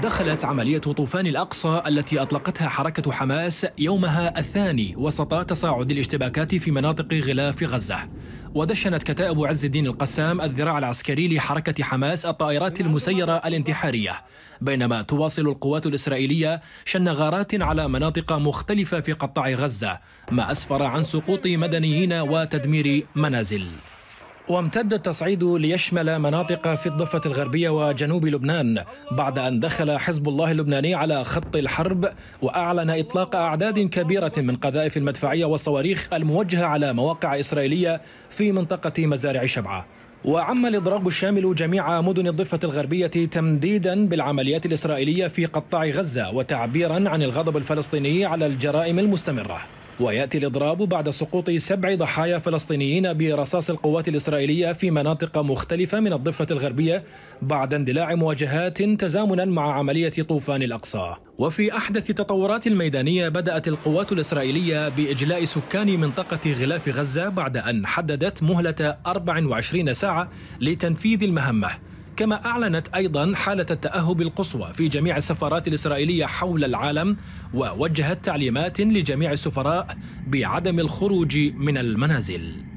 دخلت عملية طوفان الأقصى التي أطلقتها حركة حماس يومها الثاني وسط تصاعد الاشتباكات في مناطق غلاف غزة ودشنت كتائب عز الدين القسام الذراع العسكري لحركة حماس الطائرات المسيرة الانتحارية بينما تواصل القوات الإسرائيلية شن غارات على مناطق مختلفة في قطاع غزة ما أسفر عن سقوط مدنيين وتدمير منازل وامتد التصعيد ليشمل مناطق في الضفة الغربية وجنوب لبنان بعد أن دخل حزب الله اللبناني على خط الحرب وأعلن إطلاق أعداد كبيرة من قذائف المدفعية والصواريخ الموجهة على مواقع إسرائيلية في منطقة مزارع شبعة وعم الإضراب الشامل جميع مدن الضفة الغربية تمديدا بالعمليات الإسرائيلية في قطاع غزة وتعبيرا عن الغضب الفلسطيني على الجرائم المستمرة ويأتي الإضراب بعد سقوط سبع ضحايا فلسطينيين برصاص القوات الإسرائيلية في مناطق مختلفة من الضفة الغربية بعد اندلاع مواجهات تزامنا مع عملية طوفان الأقصى وفي أحدث التطورات الميدانية بدأت القوات الإسرائيلية بإجلاء سكان منطقة غلاف غزة بعد أن حددت مهلة 24 ساعة لتنفيذ المهمة كما أعلنت أيضا حالة التأهب القصوى في جميع السفارات الإسرائيلية حول العالم ووجهت تعليمات لجميع السفراء بعدم الخروج من المنازل